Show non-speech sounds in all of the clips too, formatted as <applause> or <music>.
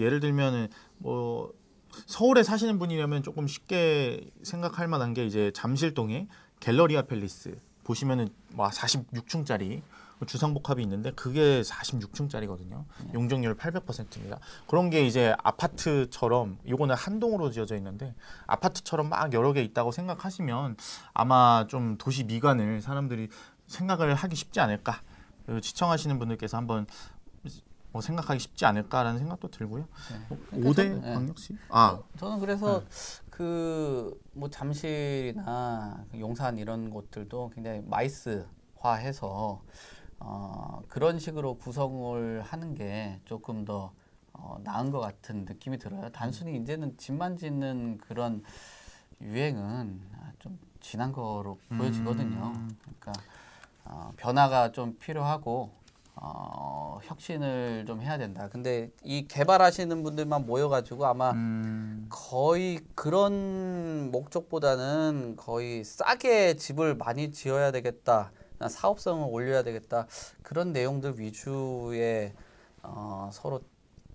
예를 들면은 뭐 서울에 사시는 분이라면 조금 쉽게 생각할 만한 게 이제 잠실동에 갤러리아 팰리스 보시면은 뭐 46층짜리 주상복합이 있는데 그게 46층짜리거든요. 용적률 800%입니다. 그런 게 이제 아파트처럼 요거는 한동으로 지어져 있는데 아파트처럼 막 여러 개 있다고 생각하시면 아마 좀 도시 미관을 사람들이 생각을 하기 쉽지 않을까. 그 시청하시는 분들께서 한번 뭐 생각하기 쉽지 않을까라는 생각도 들고요. 네. 뭐 그러니까 5대 저, 광역시? 네. 아 저는 그래서 네. 그뭐 잠실이나 그 용산 이런 곳들도 굉장히 마이스화해서 어, 그런 식으로 구성을 하는 게 조금 더 어, 나은 것 같은 느낌이 들어요. 단순히 음. 이제는 집만 짓는 그런 유행은 좀 지난 거로 음. 보여지거든요. 음. 그러니까 어, 변화가 좀 필요하고 어, 혁신을 좀 해야 된다. 근데 이 개발하시는 분들만 모여가지고 아마 음. 거의 그런 목적보다는 거의 싸게 집을 많이 지어야 되겠다. 사업성을 올려야 되겠다. 그런 내용들 위주의 어, 서로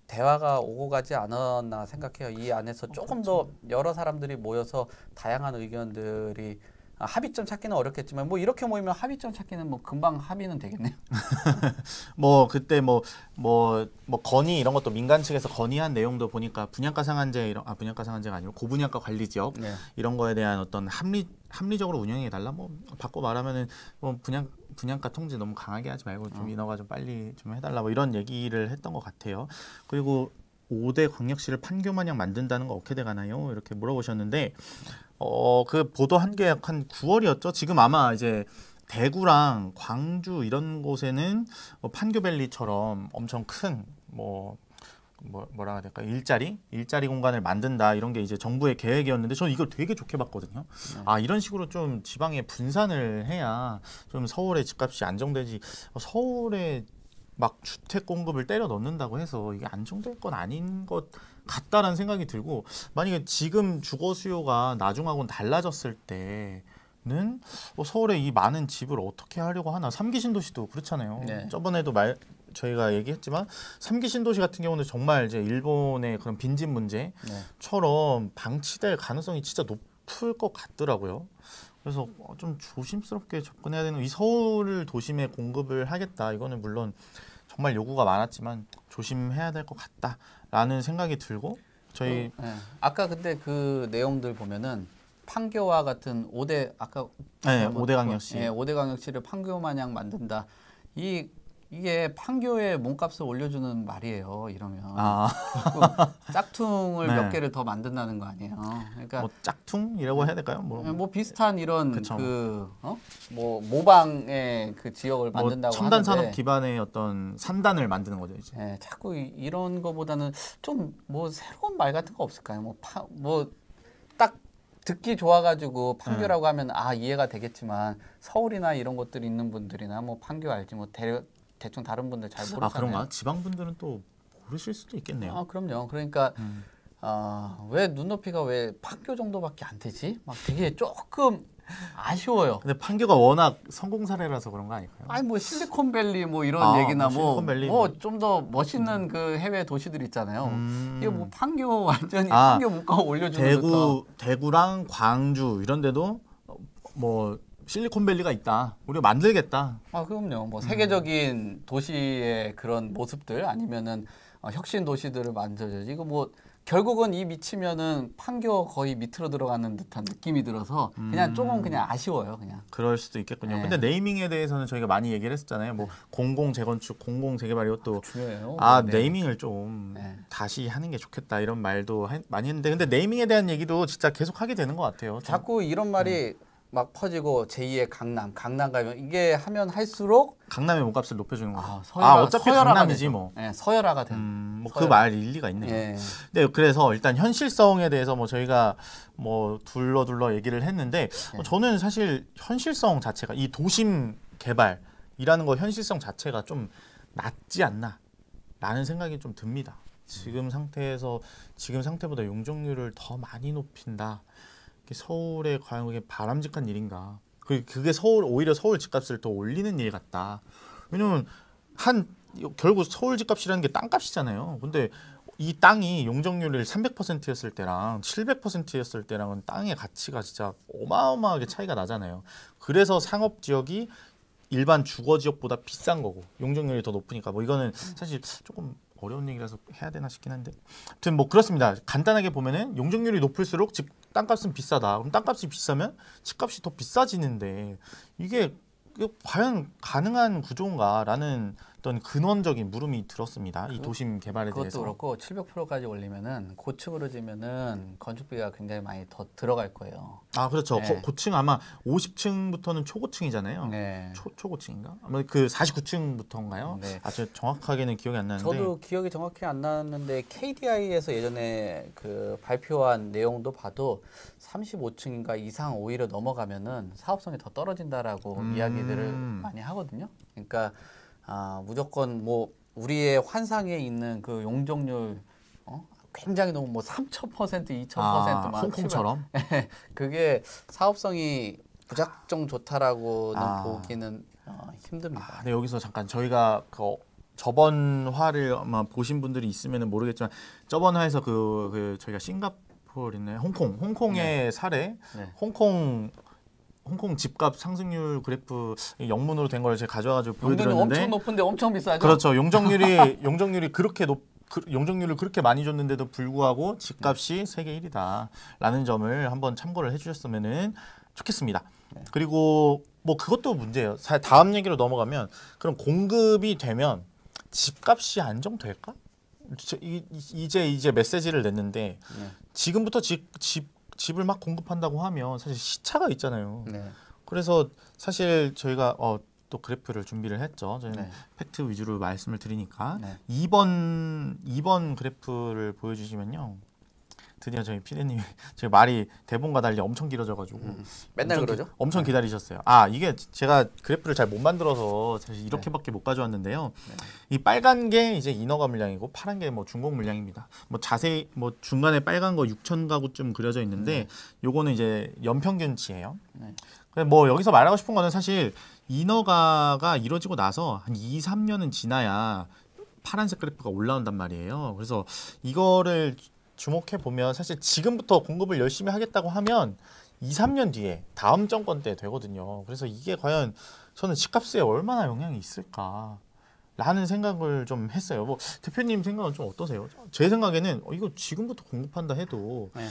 대화가 오고 가지 않았나 생각해요. 이 안에서 조금 더 그렇죠. 여러 사람들이 모여서 다양한 의견들이 아, 합의점 찾기는 어렵겠지만 뭐 이렇게 모이면 합의점 찾기는 뭐 금방 합의는 되겠네요. <laughs> 뭐 그때 뭐뭐뭐 뭐, 뭐 건의 이런 것도 민간 측에서 건의한 내용도 보니까 분양가 상한제 이런 아 분양가 상한제가 아니고 고분양가 관리 지역 네. 이런 거에 대한 어떤 합리 합리적으로 운영해 달라 뭐 바꿔 말하면은 뭐 분양 분양가 통제 너무 강하게 하지 말고 좀 어. 인허가 좀 빨리 좀 해달라 뭐 이런 얘기를 했던 것 같아요. 그리고 5대 광역시를 판교마냥 만든다는 거 어떻게 되가나요 이렇게 물어보셨는데 어, 그 보도 한게약한 9월이었죠. 지금 아마 이제 대구랑 광주 이런 곳에는 뭐 판교밸리처럼 엄청 큰 뭐 뭐, 뭐라 해야 될까 일자리 일자리 공간을 만든다 이런 게 이제 정부의 계획이었는데 저는 이걸 되게 좋게 봤거든요 네. 아 이런 식으로 좀 지방에 분산을 해야 좀 서울의 집값이 안정되지 어, 서울에 막 주택 공급을 때려 넣는다고 해서 이게 안정될 건 아닌 것 같다라는 생각이 들고 만약에 지금 주거 수요가 나중하고는 달라졌을 때는 뭐 서울에 이 많은 집을 어떻게 하려고 하나 삼기 신도시도 그렇잖아요. 네. 저번에도 말 저희가 얘기했지만 삼기 신도시 같은 경우는 정말 이제 일본의 그런 빈집 문제처럼 네. 방치될 가능성이 진짜 높을 것 같더라고요. 그래서 어, 좀 조심스럽게 접근해야 되는 이 서울 도심에 공급을 하겠다 이거는 물론 정말 요구가 많았지만 조심해야 될 것 같다라는 생각이 들고 저희 어, 네. 아까 근데 그 내용들 보면은 판교와 같은 5대 아까 네, 5대 강역시 네, 예, 5대 강력시를 판교 마냥 만든다. 이 이게 판교에 몸값을 올려주는 말이에요. 이러면 아. 짝퉁을 네. 몇 개를 더 만든다는 거 아니에요. 그러니까 뭐 짝퉁이라고 해야 될까요? 뭐, 뭐 비슷한 이런 그뭐 그, 어? 뭐 모방의 그 지역을 뭐 만든다고 첨단 산업 기반의 어떤 산단을 만드는 거죠 이제. 네, 자꾸 이, 런 거보다는 좀 뭐 새로운 말 같은 거 없을까요? 뭐뭐딱 듣기 좋아가지고 판교라고 음. 하면 아 이해가 되겠지만 서울이나 이런 것들이 있는 분들이나 뭐 판교 알지 뭐 대려, 대충 다른 분들 잘 아, 모르잖아요. 아 그런가? 지방 분들은 또 모르실 수도 있겠네요. 아 그럼요. 그러니까 음. 어, 왜 눈높이가 왜 판교 정도밖에 안 되지? 막 되게 조금 아쉬워요. 근데 판교가 워낙 성공 사례라서 그런 거 아닐까요? 아니 뭐 실리콘밸리 뭐 이런 아, 얘기나 뭐좀더뭐 뭐, 뭐 뭐. 멋있는 음. 그 해외 도시들 있잖아요. 음. 이게 뭐 판교 <laughs> 완전히 아, 판교 물가 올려주는 대구 듯한. 대구랑 광주 이런 데도 어, 뭐 실리콘밸리가 있다. 우리가 만들겠다. 아 그럼요. 뭐 세계적인 음. 도시의 그런 모습들 아니면은 어, 혁신 도시들을 만들어야지. 이거 뭐 결국은 이 미치면은 판교 거의 밑으로 들어가는 듯한 느낌이 들어서 그냥 음. 조금 그냥 아쉬워요 그냥 그럴 수도 있겠군요 네. 근데 네이밍에 대해서는 저희가 많이 얘기를 했었잖아요 뭐 공공 재건축 공공 재개발 이것도 아, 중요해요 아 네. 이밍을좀 네. 다시 하는 게 좋겠다 이런 말도 하, 많이 했는데 근데 네이밍에 대한 얘기도 진짜 계속 하게 되는 것 같아요 좀. 자꾸 이런 말이 음. 막 퍼지고 제2의 강남, 강남 가면 이게 하면 할수록 강남의 몸값을 높여주는 거죠. 아, 아 서열화, 아 어차피 강남이지 뭐. 네, 서열화가 된. 음, 뭐그 말 일리가 있네요. 예. 네, 그래서 일단 현실성에 대해서 뭐 저희가 뭐 둘러 둘러 얘기를 했는데 예. 뭐 저는 사실 현실성 자체가 이 도심 개발이라는 거 현실성 자체가 좀 낮지 않나라는 생각이 좀 듭니다. 지금 상태에서 지금 상태보다 용적률을 더 많이 높인다. 서울에 과연 그게 바람직한 일인가? 그, 그게 서울 오히려 서울 집값을 더 올리는 일 같다. 왜냐면 한 결국 서울 집값이라는 게 땅값이잖아요. 근데 이 땅이 용적률을 300%였을 때랑 700%였을 때랑은 땅의 가치가 진짜 어마어마하게 차이가 나잖아요. 그래서 상업 지역이 일반 주거 지역보다 비싼 거고 용적률이 더 높으니까 뭐 이거는 사실 조금 어려운 얘기라서 해야 되나 싶긴 한데 아무튼 뭐 그렇습니다. 간단하게 보면은 용적률이 높을수록 집 땅값은 비싸다. 그럼 땅값이 비싸면 집값이 더 비싸지는데 이게 과연 가능한 구조인가라는 어떤 근원적인 물음이 들었습니다. 그, 이 도심 개발에 그것도 대해서. 그것도 그렇고 700%까지 올리면은 고층으로 지면은 건축비가 굉장히 많이 더 들어갈 거예요. 아 그렇죠. 네. 고, 고층 아마 50층부터는 초고층이잖아요. 네. 초, 초고층인가? 아마 그 49층부터인가요? 네. 아주 정확하게는 기억이 안 나는데. 저도 기억이 정확히 안 나는데 KDI에서 예전에 그 발표한 내용도 봐도 35층인가 이상 오히려 넘어가면은 사업성이 더 떨어진다라고 음... 이야기들을 많이 하거든요. 그러니까 아, 무조건 뭐 우리의 환상에 있는 그 용적률 어? 굉장히 너무 뭐3,000% 2,000%만 아, 홍콩처럼 <laughs> 예, 그게 사업성이 부작정 좋다라고는 아. 보기는 어, 힘듭니다. 아, 근 여기서 잠깐 저희가 그 저번 화를 아마 보신 분들이 있으면 모르겠지만 저번 화에서 그, 그 저희가 싱가포르 있나 홍콩 홍콩의 네. 사례 네. 홍콩 홍콩 집값 상승률 그래프 영문으로 된 걸 제가 가져와가지고 보여드렸는데 엄청 높은데 엄청 비싸죠. 그렇죠. 용적률이 <laughs> 용적률이 그렇게 높 그, 용적률을 그렇게 많이 줬는데도 불구하고 집값이 네. 세계 1위다라는 점을 한번 참고를 해주셨으면 좋겠습니다. 네. 그리고 뭐 그것도 문제예요. 다음 얘기로 넘어가면 그럼 공급이 되면 집값이 안정될까? 이제 이제 메시지를 냈는데 네. 지금부터 집 집을 막 공급한다고 하면 사실 시차가 있잖아요. 네. 그래서 사실 저희가 어, 또 그래프를 준비를 했죠. 저희는 네. 팩트 위주로 말씀을 드리니까 네. 2번 2번 그래프를 보여주시면요. 드디어 저희 피디님이 제 <laughs> 말이 대본과 달리 엄청 길어져가지고 음, 맨날 엄청 그러죠? 기, 엄청 네. 기다리셨어요. 아 이게 제가 그래프를 잘 못 만들어서 사실 이렇게밖에 네. 못 가져왔는데요. 네. 이 빨간 게 이제 인허가 물량이고 파란 게 뭐 중공 물량입니다. 뭐 자세히 뭐 중간에 빨간 거 6천 가구쯤 그려져 있는데 네. 요거는 이제 연평균치예요. 네. 뭐 여기서 말하고 싶은 거는 사실 인허가가 이루어지고 나서 한 2, 3년은 지나야 파란색 그래프가 올라온단 말이에요. 그래서 이거를 주목해 보면 사실 지금부터 공급을 열심히 하겠다고 하면 2, 3년 뒤에 다음 정권 때 되거든요. 그래서 이게 과연 저는 집값에 얼마나 영향이 있을까? 라는 생각을 좀 했어요. 뭐 대표님 생각은 좀 어떠세요? 제 생각에는 어, 이거 지금부터 공급한다 해도 네.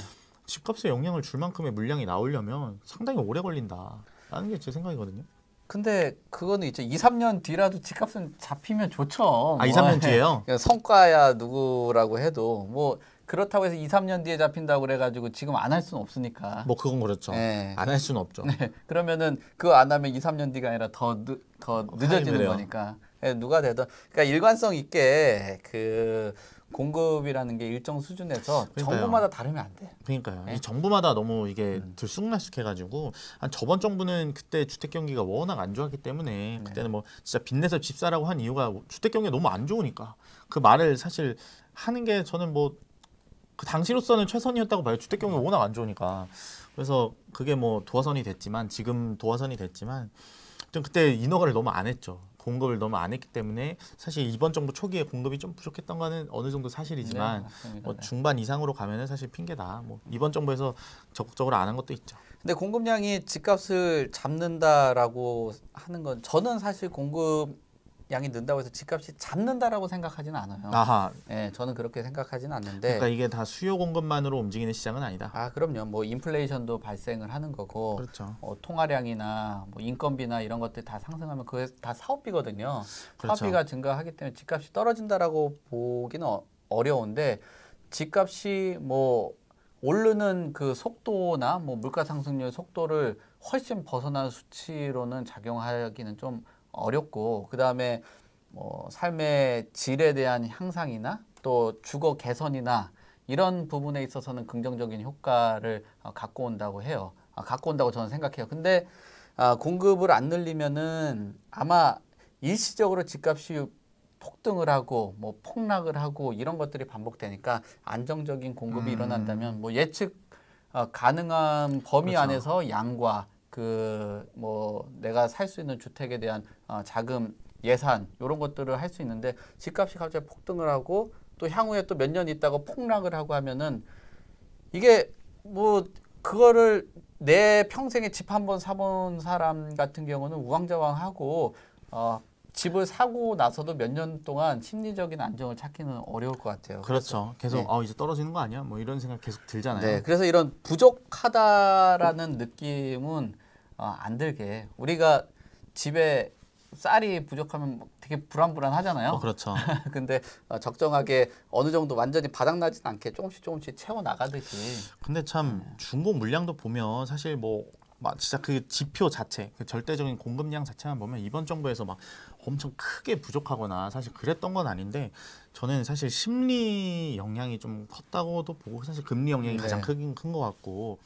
집값에 영향을 줄 만큼의 물량이 나오려면 상당히 오래 걸린다라는 게 제 생각이거든요. 근데 그거는 이제 2, 3년 뒤라도 집값은 잡히면 좋죠. 아, 뭐 2, 3년 뒤에요? <laughs> 성과야 누구라고 해도 뭐 그렇다고 해서 2, 3년 뒤에 잡힌다고 그래가지고 지금 안 할 수는 없으니까. 뭐 그건 그렇죠. 네. 안할 수는 없죠. 네. 그러면은 그거 안 하면 2, 3년 뒤가 아니라 더, 늦, 더 어, 늦어지는 거니까. 예, 누가 되든. 그러니까 일관성 있게 그 공급이라는 게 일정 수준에서 그러니까요. 정부마다 다르면 안 돼. 그러니까요. 네. 정부마다 너무 이게 음. 들쑥날쑥해가지고 한 저번 정부는 그때 주택 경기가 워낙 안 좋았기 때문에 네. 그때는 뭐 진짜 빚내서 집 사라고 한 이유가 주택 경기 가 너무 안 좋으니까 그 말을 사실 하는 게 저는 뭐그 당시로서는 최선이었다고 봐요. 주택 경기 워낙 안 좋으니까. 그래서 그게 뭐 도화선이 됐지만 지금 도화선이 됐지만 좀 그때 인허가를 너무 안 했죠. 공급을 너무 안 했기 때문에 사실 이번 정부 초기에 공급이 좀 부족했던 거는 어느 정도 사실이지만 네, 뭐 중반 이상으로 가면은 사실 핑계다. 뭐 이번 정부에서 적극적으로 안 한 것도 있죠. 근데 공급량이 집값을 잡는다라고 하는 건 저는 사실 공급 양이 는다고 해서 집값이 잡는다라고 생각하지는 않아요. 아하. 예, 저는 그렇게 생각하지는 않는데. 그러니까 이게 다 수요 공급만으로 움직이는 시장은 아니다. 아, 그럼요. 뭐 인플레이션도 발생을 하는 거고. 그렇죠. 어, 통화량이나 뭐 인건비나 이런 것들 다 상승하면 그게 다 사업비거든요. 그렇죠. 사업비가 증가하기 때문에 집값이 떨어진다라고 보기는 어, 어려운데 집값이 뭐 오르는 그 속도나 뭐 물가 상승률 속도를 훨씬 벗어난 수치로는 작용하기는 좀 어렵고 그 다음에 뭐 삶의 질에 대한 향상이나 또 주거 개선이나 이런 부분에 있어서는 긍정적인 효과를 어, 갖고 온다고 해요. 아, 갖고 온다고 저는 생각해요. 근데 아, 공급을 안 늘리면은 아마 일시적으로 집값이 폭등을 하고 뭐 폭락을 하고 이런 것들이 반복되니까 안정적인 공급이 음. 일어난다면 뭐 예측 어, 가능한 범위 그렇죠. 안에서 양과 그뭐 내가 살 수 있는 주택에 대한 어, 자금 예산 이런 것들을 할 수 있는데 집값이 갑자기 폭등을 하고 또 향후에 또 몇 년 있다가 폭락을 하고 하면은 이게 뭐 그거를 내 평생에 집 한 번 사본 사람 같은 경우는 우왕좌왕하고 어 집을 사고 나서도 몇 년 동안 심리적인 안정을 찾기는 어려울 것 같아요. 그렇죠. 계속 네. 어, 이제 떨어지는 거 아니야? 뭐 이런 생각 계속 들잖아요. 네. 그래서 이런 부족하다라는 느낌은 어, 안 들게 우리가 집에 쌀이 부족하면 뭐 되게 불안불안하잖아요. 어, 그렇죠. <laughs> 근데 어, 적정하게 어느 정도 완전히 바닥나진 않게 조금씩 조금씩 채워 나가듯이. 근데 참 네. 중고 물량도 보면 사실 뭐 진짜 그 지표 자체, 그 절대적인 공급량 자체만 보면 이번 정부에서 막 엄청 크게 부족하거나 사실 그랬던 건 아닌데 저는 사실 심리 영향이 좀 컸다고도 보고 사실 금리 영향이 음, 네. 가장 큰것 같고